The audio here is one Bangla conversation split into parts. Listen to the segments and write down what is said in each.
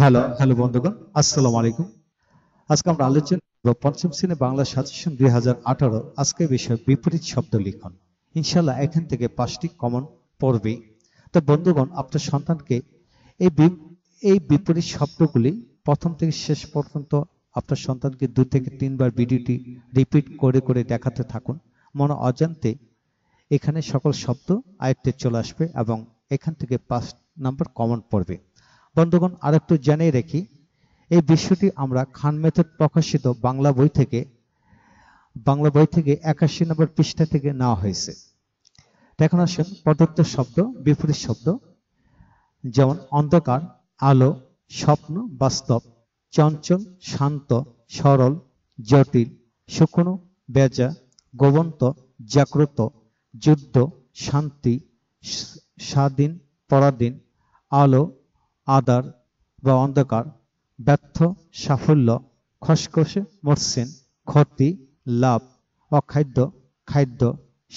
হ্যালো হ্যালো বন্ধুগণ আসসালামু আলাইকুম আজকে আমরা আলোচনা পঞ্চম শ্রেণী বাংলা সাজেশন দুই আজকে বিষয় বিপরীত শব্দ লিখন ইনশাল্লাহ এখান থেকে পাঁচটি কমন পড়বে তো বন্ধুগণ আপনার সন্তানকে এই এই বিপরীত শব্দগুলি প্রথম থেকে শেষ পর্যন্ত আপনার সন্তানকে দু থেকে তিনবার ভিডিওটি রিপিট করে করে দেখাতে থাকুন মনে অজান্তে এখানে সকল শব্দ আয়ত্তে চলে আসবে এবং এখান থেকে পাঁচ নাম্বার কমন পড়বে বন্ধুগণ আরেকটু জানিয়ে রেখি এই বিশ্বটি আমরা খান মেথড প্রকাশিত বাংলা বই থেকে বাংলা বই থেকে একাশি নম্বর পৃষ্ঠা থেকে নেওয়া হয়েছে এখন আসেন পদার্থ শব্দ বিপরীত শব্দ যেমন অন্ধকার আলো স্বপ্ন বাস্তব চঞ্চল শান্ত সরল জটিল শুকনো বেজা গোবন্ত জাগ্রত যুদ্ধ শান্তি স্বাধীন পরাধীন আলো আদার বা অন্ধকার ব্যর্থ সাফল্য খসখসে মরসেন ক্ষতি লাভ অখাদ্য খাদ্য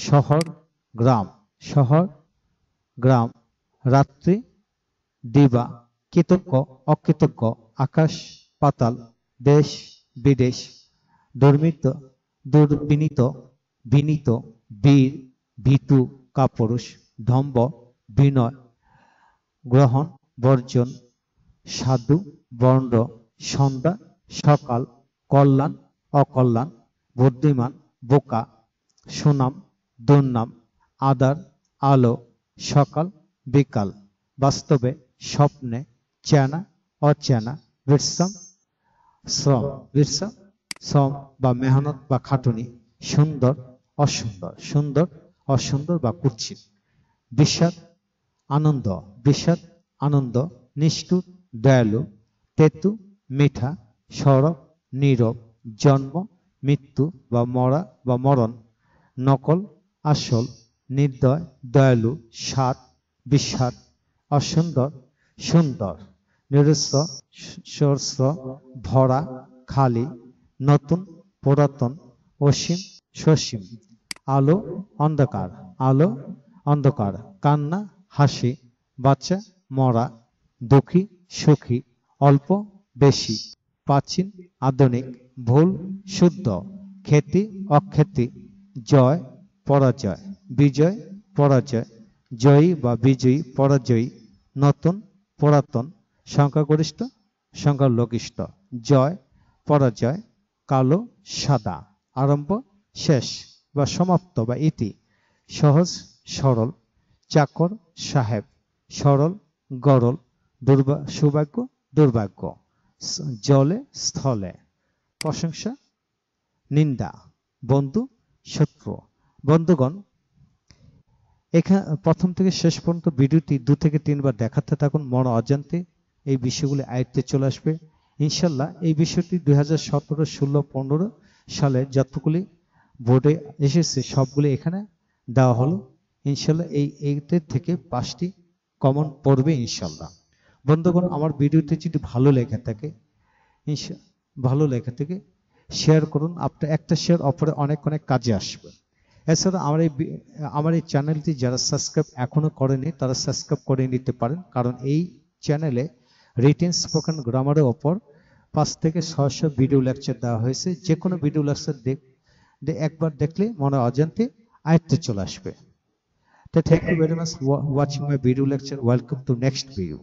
শহর গ্রাম শহর গ্রাম রাত্রি দিবা কৃতজ্ঞ অকৃতজ্ঞ আকাশ পাতাল দেশ বিদেশ দুর্মিত দুর্বিনীত বিনীত বীর ভীতু কাপুরুষ ধম্ব বিনয় গ্রহণ বর্জন সাধু বর্ণ সন্ধ্যা সকাল কল্যাণ অকল্যাণ বুদ্ধিমান বোকা সুনাম দুর্নাম আদার আলো সকাল বিকাল বাস্তবে স্বপ্নে চেনা অচেনা বিশ্রাম শ্রম বিশ্রাম শ্রম বা মেহনত বা খাটুনি সুন্দর অসুন্দর সুন্দর অসুন্দর বা কুচ্ছিত বিষাদ আনন্দ বিষাদ আনন্দ নিষ্ঠুর দয়ালু তেতু মিঠা সরব নীরব জন্ম মৃত্যু বা মরা বা মরণ নকল আসল নির্দয় দয়ালু সাত বিস্বাদ অসুন্দর সুন্দর নিরস্ব সরস্ব ভরা খালি নতুন পুরাতন অসীম সসীম আলো অন্ধকার আলো অন্ধকার কান্না হাসি বাচ্চা মরা দুঃখী সুখী অল্প বেশি প্রাচীন আধুনিক ভুল শুদ্ধ খ্যাতি অখ্যাতি জয় পরাজয় বিজয় পরাজয় জয়ী বা বিজয়ী পরাজয়ী নতুন পুরাতন সংখ্যাগরিষ্ঠ সংখ্যালঘিষ্ঠ জয় পরাজয় কালো সাদা আরম্ভ শেষ বা সমাপ্ত বা ইতি সহজ সরল চাকর সাহেব সরল গরল দুর্বা সৌভাগ্য দুর্ভাগ্য জলে স্থলে প্রশংসা নিন্দা বন্ধু শত্রু বন্ধুগণ এখানে প্রথম থেকে শেষ পর্যন্ত ভিডিওটি দু থেকে তিনবার দেখাতে থাকুন মন অজান্তে এই বিষয়গুলি আয়ত্তে চলে আসবে ইনশাল্লাহ এই বিষয়টি দুই হাজার সতেরো ষোলো পনেরো সালে যতগুলি বোর্ডে এসেছে সবগুলি এখানে দেওয়া হলো ইনশাল্লাহ এই এইটের থেকে পাঁচটি কমন পড়বে ইনশাল্লাহ বন্ধুগণ আমার ভিডিওতে যদি ভালো লেখা থাকে ভালো লেখা থেকে শেয়ার করুন আপনার একটা শেয়ার অপরে অনেক অনেক কাজে আসবে এছাড়া আমার এই আমার এই চ্যানেলটি যারা সাবস্ক্রাইব এখনও করেনি তারা সাবস্ক্রাইব করে নিতে পারেন কারণ এই চ্যানেলে রিটেন স্পোকেন গ্রামারের ওপর পাঁচ থেকে ছশো ভিডিও লেকচার দেওয়া হয়েছে যে কোনো ভিডিও লেকচার দেখ একবার দেখলে মনে অজান্তে আয়ত্তে চলে আসবে thank you very much for watching my video lecture. Welcome to next video.